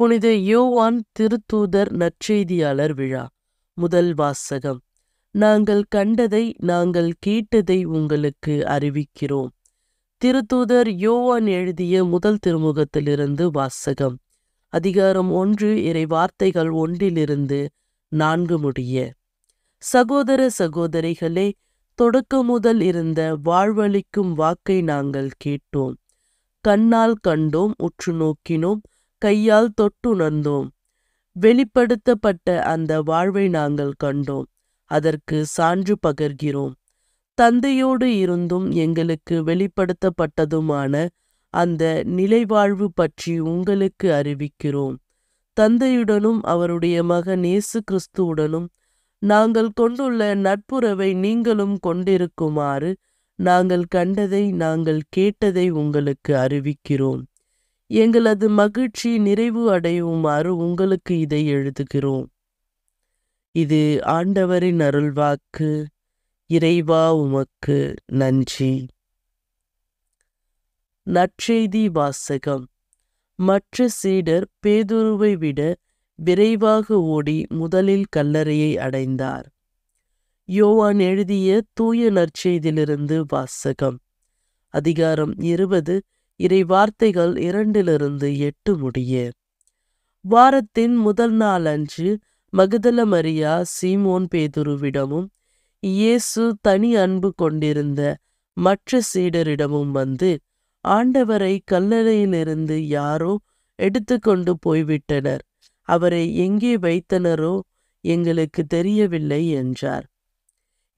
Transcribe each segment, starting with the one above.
புனித யோவான் திருத்தூதர் நற்செய்தியாளர் விழா முதல் வாசகம் நாங்கள் கண்டதை நாங்கள் கேட்டதை உங்களுக்கு அறிவிக்கிறோம் திருத்தூதர் யோவான் எழுதிய முதல் திருமுகத்திலிருந்து வாசகம் அதிகாரம் ஒன்று இறை வார்த்தைகள் ஒன்றிலிருந்து நான்கு முடிய சகோதர சகோதரிகளே தொடக்க முதல் இருந்த வாழ்வளிக்கும் வாக்கை நாங்கள் கேட்டோம் கண்ணால் கண்டோம் உற்று நோக்கினோம் கையால் தொட்டுணர்ந்தோம் வெளிப்படுத்தப்பட்ட அந்த வாழ்வை நாங்கள் கண்டோம் அதற்கு சான்று பகர்கிறோம் தந்தையோடு இருந்தும் எங்களுக்கு வெளிப்படுத்தப்பட்டதுமான அந்த நிலைவாழ்வு பற்றி உங்களுக்கு அறிவிக்கிறோம் தந்தையுடனும் அவருடைய மகன் இயேசு கிறிஸ்துவுடனும் நாங்கள் கொண்டுள்ள நட்புறவை நீங்களும் கொண்டிருக்குமாறு நாங்கள் கண்டதை நாங்கள் கேட்டதை உங்களுக்கு அறிவிக்கிறோம் எங்களது மகிழ்ச்சி நிறைவு அடையுமாறு உங்களுக்கு இதை எழுதுகிறோம் இது ஆண்டவரின் அருள்வாக்கு இறைவா உமக்கு நன்றி நற்செய்தி வாசகம் மற்ற சீடர் பேதுருவை விட விரைவாக ஓடி முதலில் கல்லறையை அடைந்தார் யோவான் எழுதிய தூய நற்செய்தியிலிருந்து வாசகம் அதிகாரம் இருபது இறை வார்த்தைகள் இரண்டிலிருந்து எட்டு முடிய வாரத்தின் முதல் நாள் அன்று மகுதல மரியா சீமோன் பேதுருவிடமும் இயேசு தனி அன்பு கொண்டிருந்த மற்ற சீடரிடமும் வந்து ஆண்டவரை கல்லறையிலிருந்து யாரோ எடுத்து கொண்டு போய்விட்டனர் அவரை எங்கே வைத்தனரோ எங்களுக்கு தெரியவில்லை என்றார்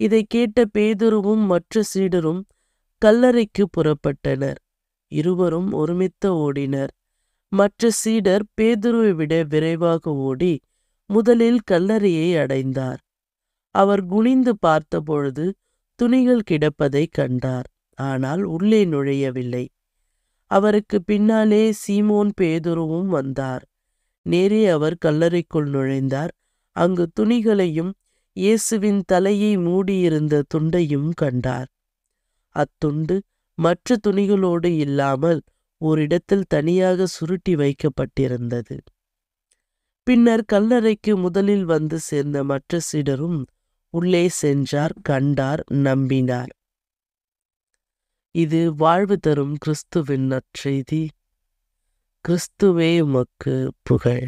இதை கேட்ட பேதுருவும் மற்ற சீடரும் கல்லறைக்கு புறப்பட்டனர் இருவரும் ஒருமித்த ஓடினர் மற்ற சீடர் பேதுருவை விட விரைவாக ஓடி முதலில் கல்லறையை அடைந்தார் அவர் குனிந்து பார்த்தபொழுது துணிகள் கிடப்பதை கண்டார் ஆனால் உள்ளே நுழையவில்லை அவருக்கு பின்னாலே சீமோன் பேதுருவும் வந்தார் நேரே அவர் கல்லறைக்குள் நுழைந்தார் அங்கு துணிகளையும் இயேசுவின் தலையை மூடியிருந்த துண்டையும் கண்டார் அத்துண்டு மற்ற துணிகளோடு இல்லாமல் ஓரிடத்தில் தனியாக சுருட்டி வைக்கப்பட்டிருந்தது பின்னர் கல்லறைக்கு முதலில் வந்து சேர்ந்த மற்ற சிடரும் உள்ளே சென்றார் கண்டார் நம்பினார் இது வாழ்வு தரும் கிறிஸ்துவின் நற்செய்தி கிறிஸ்துவே உமக்கு புகழ்